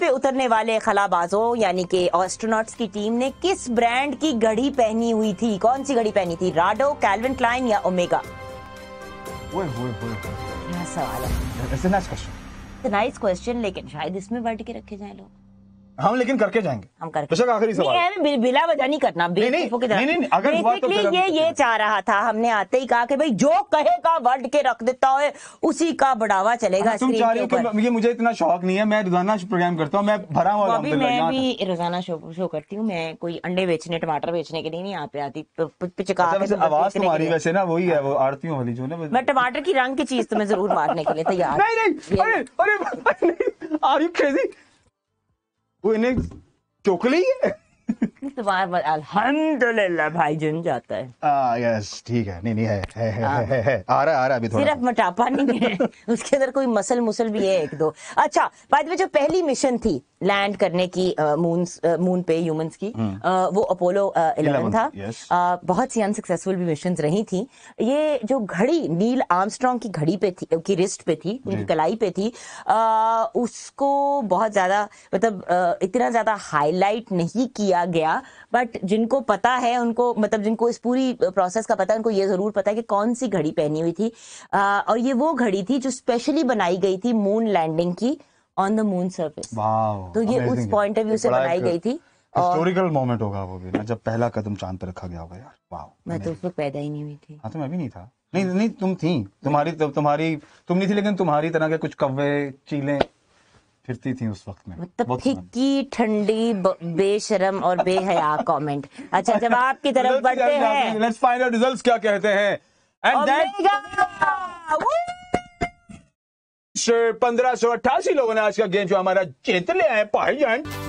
पे उतरने वाले खलाबाजों यानी कि ऑस्ट्रोनॉट्स की टीम ने किस ब्रांड की घड़ी पहनी हुई थी कौन सी घड़ी पहनी थी राडो कैलविन क्लाइन या ओमेगा सवाल है नाइस क्वेश्चन लेकिन शायद इसमें बढ़ के रखे जाए लोग हम लेकिन करके जाएंगे हम करके बेशक आखिरी सवाल नहीं बिला वजह नहीं करना नहीं नहीं, नहीं, नहीं, नहीं अगर हुआ तो ये ये चाह रहा था हमने आते ही कहा कि भाई जो कहेगा वर्ड के रख देता है उसी का बढ़ावा चलेगा तुम चाह रही हो ये मुझे इतना शौक नहीं है मैं रोजाना प्रोग्राम करता हूँ मैं भरा हुआ अभी मैं भी रोजाना शो करती हूँ मैं कोई अंडे बेचने टमाटर बेचने के लिए नहीं यहाँ पे आती पिचका अच्छा, आवाज तुम्हारी वैसे ना वही है हाँ। वो आरती वाली जो ना मैं टमाटर की रंग की चीज तुम्हें जरूर मारने के लिए तैयार नहीं नहीं अरे अरे आर यू क्रेजी वो इन्हें चोकली तो है अल्हम्दुलिल्लाह भाई जिन जाता है आ, यस ठीक है नहीं नहीं है, है, है, है, हाँ। है, है आ रहा आ रहा अभी थोड़ा सिर्फ मोटापा नहीं है उसके अंदर कोई मसल मुसल भी है एक दो अच्छा बाद में जो पहली मिशन थी लैंड करने की मून मून पे ह्यूमंस की हम्म। वो अपोलो इलेवन था बहुत सी अनसक्सेसफुल भी मिशन रही थी ये जो घड़ी नील आर्मस्ट्रॉन्ग की घड़ी पे थी की रिस्ट पे थी उनकी कलाई पे थी उसको बहुत ज्यादा मतलब इतना ज्यादा हाईलाइट नहीं किया गया बट जिनको पता है उनको मतलब जिनको इस पूरी प्रोसेस का पता है उनको ये जरूर पता है कि कौन सी घड़ी पहनी हुई थी और ये वो घड़ी थी जो स्पेशली बनाई गई थी मून लैंडिंग की ऑन द मून सर्फेस तो ये उस पॉइंट ऑफ व्यू से बनाई गई थी हिस्टोरिकल मोमेंट होगा वो भी ना जब पहला कदम चांद पर रखा गया होगा यार वाओ मैं तो उस वक्त पैदा ही नहीं हुई थी हाँ तो मैं भी नहीं था नहीं नहीं तुम थी तुम्हारी तुम्हारी तुम नहीं थी लेकिन तुम्हारी तरह के कुछ कव्वे चीले फिरती थी उस वक्त में मतलब फिक्की ठंडी बेशरम और बेहया कमेंट अच्छा जब आपकी तरफ बढ़ते हैं लेट्स फाइंड आउट रिजल्ट्स क्या कहते हैं एंड दैट पंद्रह सौ अट्ठासी लोगों ने आज का गेम जो हमारा जीत लिया है भाई